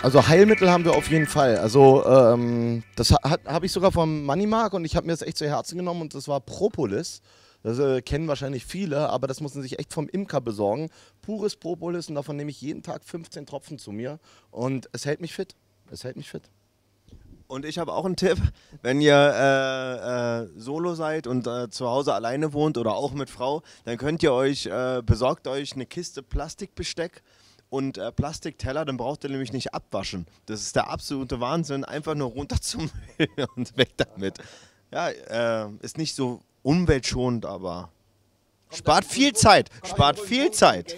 Also Heilmittel haben wir auf jeden Fall. Also ähm, das habe ich sogar vom Moneymark und ich habe mir das echt zu Herzen genommen und das war Propolis. Das äh, kennen wahrscheinlich viele, aber das muss man sich echt vom Imker besorgen. Pures Propolis und davon nehme ich jeden Tag 15 Tropfen zu mir und es hält mich fit. Es hält mich fit. Und ich habe auch einen Tipp, wenn ihr äh, äh, solo seid und äh, zu Hause alleine wohnt oder auch mit Frau, dann könnt ihr euch, äh, besorgt euch eine Kiste Plastikbesteck und äh, Plastikteller, dann braucht ihr nämlich nicht abwaschen. Das ist der absolute Wahnsinn. Einfach nur runter zum und weg damit. Ja, äh, ist nicht so umweltschonend, aber spart viel Zeit. Spart viel Zeit.